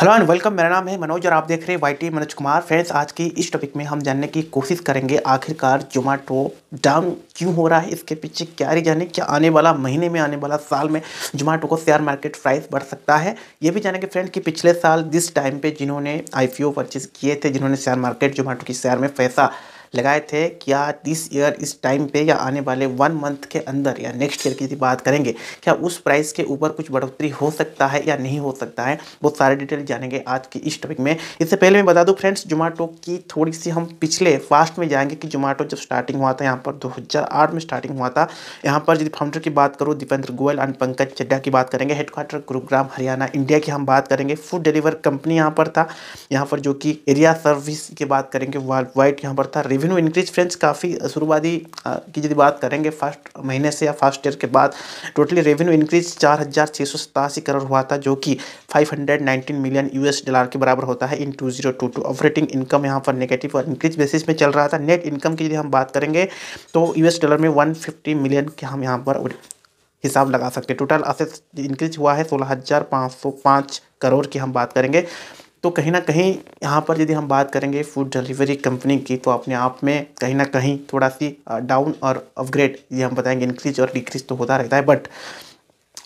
Hello and welcome मेरा नाम है मनोज और आप देख रहे हैं Y T Manoj Kumar friends आज की इस टॉपिक में हम जानने की कोशिश करेंगे आखिरकार जोमेटो डाउन क्यों हो रहा है इसके पीछे क्या रही जाने क्या आने वाला महीने में आने वाला साल में जोमेटो को शेयर मार्केट प्राइस बढ़ सकता है ये भी जानेंगे फ्रेंड कि पिछले साल जिस टाइम पर जिन्होंने आई परचेज किए थे जिन्होंने शेयर मार्केट जोमेटो की शेयर में पैसा लगाए थे क्या दिस ईयर इस टाइम पे या आने वाले वन मंथ के अंदर या नेक्स्ट ईयर की बात करेंगे क्या उस प्राइस के ऊपर कुछ बढ़ोतरी हो सकता है या नहीं हो सकता है वो सारे डिटेल जानेंगे आज की इस टॉपिक में इससे पहले मैं बता दूँ फ्रेंड्स जोमेटो की थोड़ी सी हम पिछले फास्ट में जाएंगे कि जोमेटो जब स्टार्टिंग हुआ था यहाँ पर दो में स्टार्टिंग हुआ था यहाँ पर यदि फाउंडर की बात करूँ दीपेंद्र गोयल एंड पंकज चड्डा की बात करेंगे हेडक्वार्टर गुरुग्राम हरियाणा इंडिया की हम बात करेंगे फूड डिलीवर कंपनी यहाँ पर था यहाँ पर जो कि एरिया सर्विस की बात करेंगे वर्ल्ड वाइड यहाँ पर था रेवेन्यू इंक्रीज फ्रेंड्स काफ़ी शुरुआती की यदि बात करेंगे फर्स्ट महीने से या फर्स्ट ईयर के बाद टोटली रेवेन्यू इंक्रीज चार हज़ार छः सौ सतासी करोड़ हुआ था जो कि 519 मिलियन यूएस डॉलर के बराबर होता है in two zero two two operating income यहाँ पर नेगेटिव और इंक्रीज बेसिस में चल रहा था नेट इनकम की यदि हम बात करेंगे तो यूएस डॉलर में वन मिलियन के हम यहाँ पर हिसाब लगा सकते टोटल असेस इंक्रीज हुआ है सोलह हज़ार पाँच सौ पाँच करोड़ की हम बात करेंगे तो कहीं ना कहीं यहाँ पर यदि हम बात करेंगे फूड डिलीवरी कंपनी की तो अपने आप में कहीं ना कहीं थोड़ा सी डाउन और अपग्रेड ये हम बताएंगे इंक्रीज और डिक्रीज तो होता रहता है बट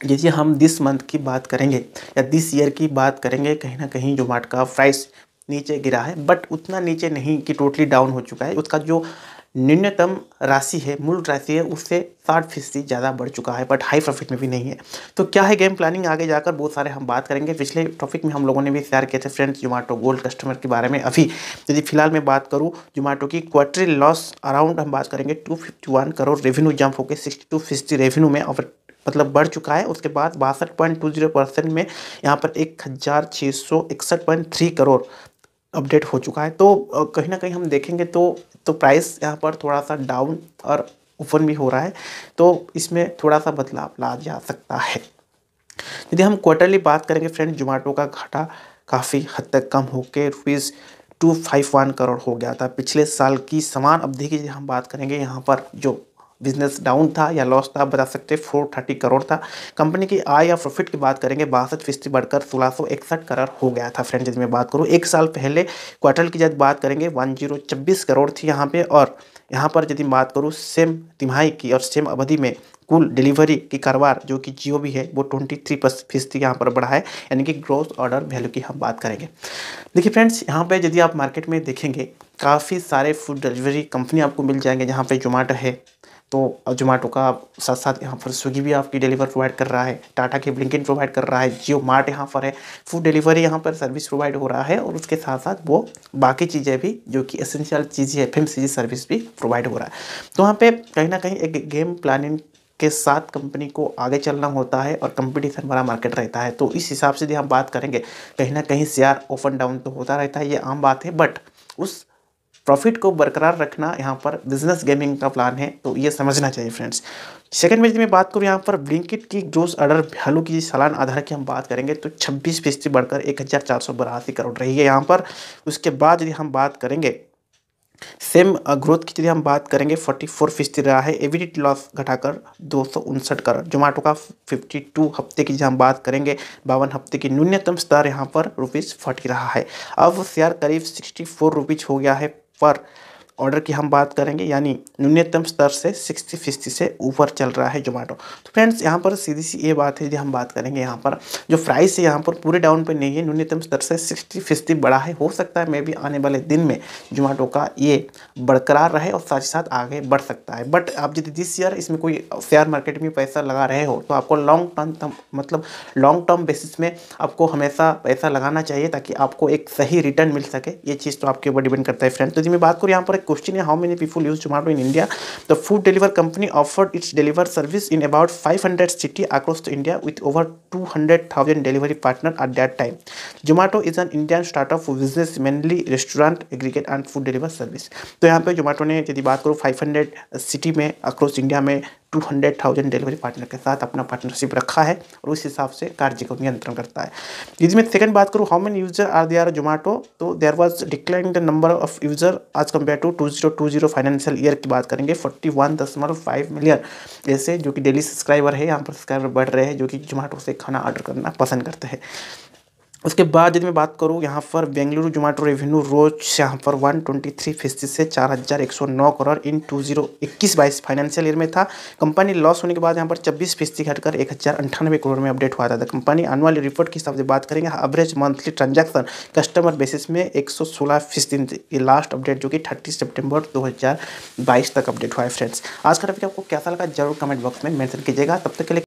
यदि हम दिस मंथ की बात करेंगे या दिस ईयर की बात करेंगे कहीं ना कहीं जोमाट का प्राइस नीचे गिरा है बट उतना नीचे नहीं कि टोटली डाउन हो चुका है उसका जो न्यूनतम राशि है मूल राशि है उससे साठ फीसदी ज़्यादा बढ़ चुका है बट हाई प्रॉफिट में भी नहीं है तो क्या है गेम प्लानिंग आगे जाकर बहुत सारे हम बात करेंगे पिछले टॉपिक में हम लोगों ने भी शेयर किए थे फ्रेंड्स जोमाटो गोल्ड कस्टमर के बारे में अभी यदि फिलहाल मैं बात करूँ जोमाटो की क्वार्टरी लॉस अराउंड हम बात करेंगे two fifty one crore revenue jump होकर सिक्सटी टू रेवेन्यू में और मतलब बढ़ चुका है उसके बाद बासठ पॉइंट टू जीरो परसेंट में यहाँ पर एक हज़ार छः सौ इकसठ पॉइंट थ्री करोड़ अपडेट हो चुका है तो कहीं ना कहीं हम देखेंगे तो तो प्राइस यहाँ पर थोड़ा सा डाउन और ओपन भी हो रहा है तो इसमें थोड़ा सा बदलाव ला जा सकता है यदि हम क्वार्टरली बात करेंगे फ्रेंड जोमेटो का घाटा काफ़ी हद तक कम होकर rupees two five one crore हो गया था पिछले साल की समान अवधि की हम बात करेंगे यहाँ पर जो बिजनेस डाउन था या लॉस था आप बता सकते फोर थर्टी करोड़ था कंपनी की आय या प्रॉफिट की बात करेंगे बासठ फीसदी बढ़कर सोलह सौ इकसठ करोड़ हो गया था फ्रेंड यदि मैं बात करूँ एक साल पहले क्वार्टर की जब बात करेंगे वन जीरो छब्बीस करोड़ थी यहाँ पे और यहाँ पर यदि बात करूँ सेम तिमाही की और सेम अवधि में कुल डिलीवरी की कारोबार जो कि जियो भी है वो ट्वेंटी थ्री फीसदी यहाँ पर बढ़ा है यानी कि ग्रोथ ऑर्डर वैल्यू की हम बात करेंगे देखिए फ्रेंड्स यहाँ पे यदि आप मार्केट में देखेंगे काफ़ी सारे फूड डिलीवरी कंपनी आपको मिल जाएंगे जहाँ पे जोमेटो है तो जोमेटो का साथ साथ यहाँ पर स्विगी भी आपकी डिलीवर प्रोवाइड कर रहा है टाटा के ब्लिंकिन प्रोवाइड कर रहा है जियो मार्ट यहाँ पर है फूड डिलीवरी यहाँ पर सर्विस प्रोवाइड हो रहा है और उसके साथ साथ वो बाकी चीज़ें भी जो कि एसेंशियल चीज़ें एफ एम सर्विस भी प्रोवाइड हो रहा है तो वहाँ पर कहीं ना कहीं एक गेम प्लानिंग के साथ कंपनी को आगे चलना होता है और कंपटीशन भरा मार्केट रहता है तो इस हिसाब से यदि हम बात करेंगे कहीं ना कहीं शेयर ओपन डाउन तो होता रहता है ये आम बात है बट उस प्रॉफिट को बरकरार रखना यहाँ पर बिजनेस गेमिंग का प्लान है तो ये समझना चाहिए फ्रेंड्स सेकंड में मैं बात करूँ यहाँ पर ब्लिंकिट की जो अर्डर वैल्यू की सालान आधार की हम बात करेंगे तो छब्बीस फीसदी बढ़कर एक हज़ार चार सौ बरासी करोड़ रही है यहाँ पर उसके बाद यदि हम बात करेंगे सेम ग्रोथ की यदि हम बात करेंगे 44 फीसदी रहा है एविडिट लॉस घटाकर दो करोड़ जोमेटो का 52 हफ्ते की हम बात करेंगे बावन हफ्ते की न्यूनतम स्तर यहाँ पर रुपीज़ फटी रहा है अब शेयर करीब सिक्सटी फोर रुपीज़ हो गया है पर ऑर्डर की हम बात करेंगे यानी न्यूनतम स्तर से सिक्सटी फीसदी से ऊपर चल रहा है जोमेटो तो फ्रेंड्स यहाँ पर सीधी सी ये बात है जो हम बात करेंगे यहाँ पर जो प्राइस है यहाँ पर पूरे डाउन पे नहीं है न्यूनतम स्तर से सिक्सटी फीसदी बढ़ा है हो सकता है मे भी आने वाले दिन में जोमेटो का ये बरकरार रहे और साथ ही साथ आगे बढ़ सकता है बट आप यदि जिस ईयर इसमें कोई शेयर मार्केट में पैसा लगा रहे हो तो आपको लॉन्ग टर्म मतलब लॉन्ग टर्म बेसिस में आपको हमेशा पैसा लगाना चाहिए ताकि आपको एक सही रिटर्न मिल सके ये चीज़ तो आपके ऊपर डिपेंड करता है फ्रेंड तो जी मैं बात करूँ यहाँ पर question here how many people use Zomato in India. The food delivery company offered its delivery service in about 500 cities across the India with over 200,000 delivery partners at that time. Zomato is an Indian startup for business mainly restaurant, aggregate and food delivery service. तो यहाँ पे Zomato ने यदि बात करूँ 500 city में across India में two hundred thousand delivery partner के साथ अपना पार्टनरशिप रखा है और उस हिसाब से कार्य को नियंत्रण करता है यदि मैं सेकंड बात करूँ how many user are they are Zomato तो there was decline the number of user आज compare to two zero two zero financial year की बात करेंगे फोर्टी वन दशमलव फाइव मिलियन ऐसे जो कि डेली सब्सक्राइबर है यहाँ पर सब्सक्राइबर बढ़ रहे हैं जो कि जोमेटो से खाना ऑर्डर करना पसंद करते हैं उसके बाद यदि मैं बात करूँ यहाँ पर बेंगलुरु जोमेटो रेवेन्यू रोज यहाँ पर वन ट्वेंटी थ्री फीसदी से चार हज़ार एक सौ नौ करोड़ इन टू जीरो इक्कीस बाईस फाइनेंशियल ईयर में था कंपनी लॉस होने के बाद यहाँ पर छब्बीस फीसदी घटकर एक हज़ार अंठानवे करोड़ में अपडेट हुआ था कंपनी अनुअल रिपोर्ट के हिसाब से बात करेंगे average monthly transaction customer basis में एक सौ सोलह फीसदी ये लास्ट अपडेट जो कि थर्टी सेप्टेम्बर दो हज़ार बाईस तक अपडेट हुआ है फ्रेंड्स आज का टॉपिक आपको कैसा लगा जरूर कमेंट बॉक्स में मैंसन कीजिएगा तब तक के लिए